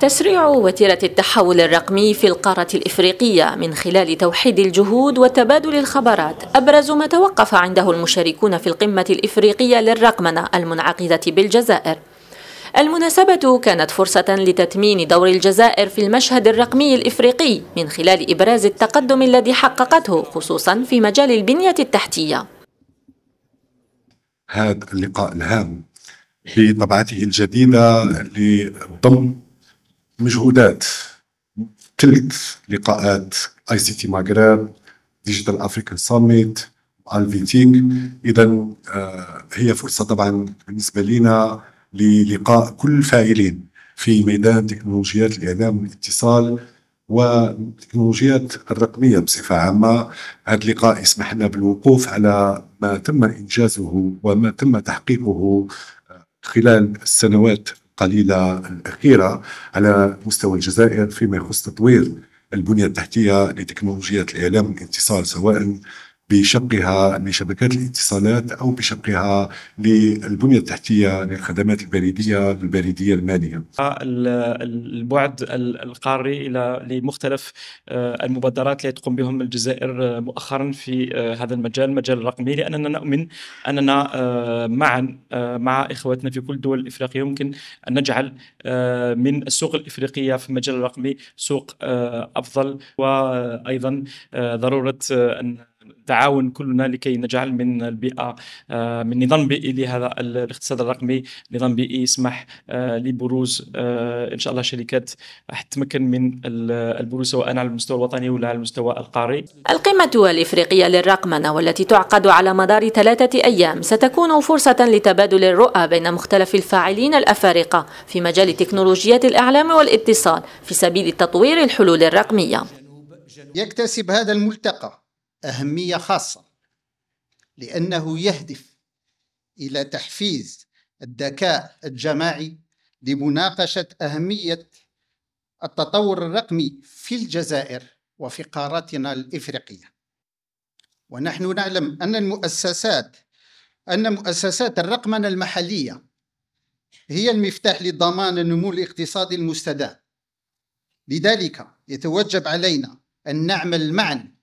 تسريع وتيرة التحول الرقمي في القارة الإفريقية من خلال توحيد الجهود وتبادل الخبرات أبرز ما توقف عنده المشاركون في القمة الإفريقية للرقمنة المنعقدة بالجزائر المناسبة كانت فرصة لتتمين دور الجزائر في المشهد الرقمي الإفريقي من خلال إبراز التقدم الذي حققته خصوصا في مجال البنية التحتية هذا اللقاء الهام بطبعته الجديدة لضم مجهودات ثلاث لقاءات اي سي تي مغرب ديجيتال افريكان ساميت الفيتينغ اذا آه، هي فرصه طبعا بالنسبه لنا للقاء كل الفاعلين في ميدان تكنولوجيات الاعلام والاتصال والتكنولوجيات الرقميه بصفه عامه هذا اللقاء يسمح لنا بالوقوف على ما تم انجازه وما تم تحقيقه آه، خلال السنوات القليله الاخيره على مستوى الجزائر فيما يخص تطوير البنيه التحتيه لتكنولوجيات الاعلام والاتصال سواء بشقها لشبكات الاتصالات او بشقها للبنيه التحتيه للخدمات البريديه البريديه الماليه. البعد القاري الى لمختلف آه، المبادرات التي تقوم بهم الجزائر آه، مؤخرا في آه، هذا المجال المجال الرقمي لاننا نؤمن اننا معا مع اخواتنا في كل دول افريقيا يمكن ان نجعل من السوق الافريقيه في المجال الرقمي سوق افضل وايضا ضروره ان التعاون كلنا لكي نجعل من البيئه آه، من نظام بيئي لهذا الاقتصاد الرقمي نظام بيئي يسمح آه، لبروز آه، ان شاء الله شركات راح تتمكن من البروز سواء على المستوى الوطني ولا على المستوى القاري. القمه الافريقيه للرقمنه والتي تعقد على مدار ثلاثه ايام ستكون فرصه لتبادل الرؤى بين مختلف الفاعلين الافارقه في مجال تكنولوجيات الاعلام والاتصال في سبيل تطوير الحلول الرقميه. يكتسب هذا الملتقى أهمية خاصة لأنه يهدف إلى تحفيز الذكاء الجماعي لمناقشة أهمية التطور الرقمي في الجزائر وفي قارتنا الإفريقية ونحن نعلم أن المؤسسات أن مؤسسات الرقمنة المحلية هي المفتاح لضمان النمو الاقتصادي المستدام لذلك يتوجب علينا أن نعمل معا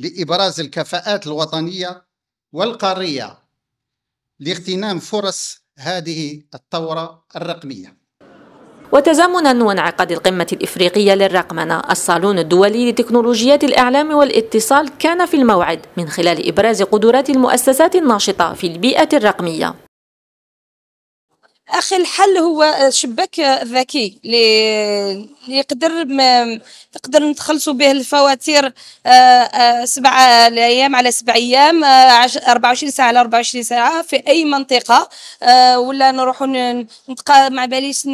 لإبراز الكفاءات الوطنية والقارية لاغتنام فرص هذه الثورة الرقمية وتزامنا وانعقاد القمة الإفريقية للرقمنة الصالون الدولي لتكنولوجيات الإعلام والاتصال كان في الموعد من خلال إبراز قدرات المؤسسات الناشطة في البيئة الرقمية اخي الحل هو شباك ذكي اللي يقدر نقدر نتخلصوا به الفواتير آه، آه، سبعة ايام على سبع ايام 24 آه، ساعه على 24 ساعه في اي منطقه ولا نروحوا نتقى مع باليش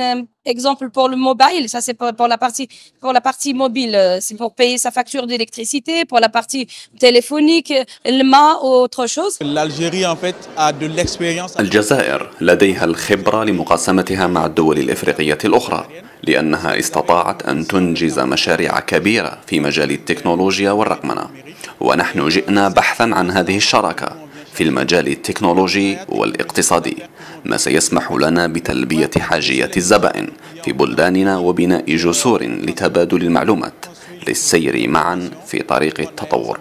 exemple pour le mobile, ça c'est pour, pour, la partie pour la partie mobile, c'est pour payer sa facture d'électricité, pour la partie téléphonique, ma ou autre chose. L'Algérie en fait a de l'expérience. الجزائر لديها الخبرة لمقاسمتها مع الدول الإفريقية الأخرى. لأنها استطاعت أن تنجز مشاريع كبيرة في مجال التكنولوجيا والرقمنة ونحن جئنا بحثا عن هذه الشراكة في المجال التكنولوجي والاقتصادي ما سيسمح لنا بتلبية حاجية الزبائن في بلداننا وبناء جسور لتبادل المعلومات للسير معا في طريق التطور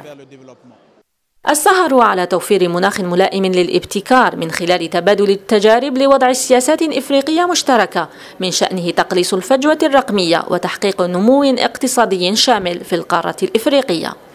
السهر على توفير مناخ ملائم للابتكار من خلال تبادل التجارب لوضع سياسات إفريقية مشتركة من شأنه تقليص الفجوة الرقمية وتحقيق نمو اقتصادي شامل في القارة الإفريقية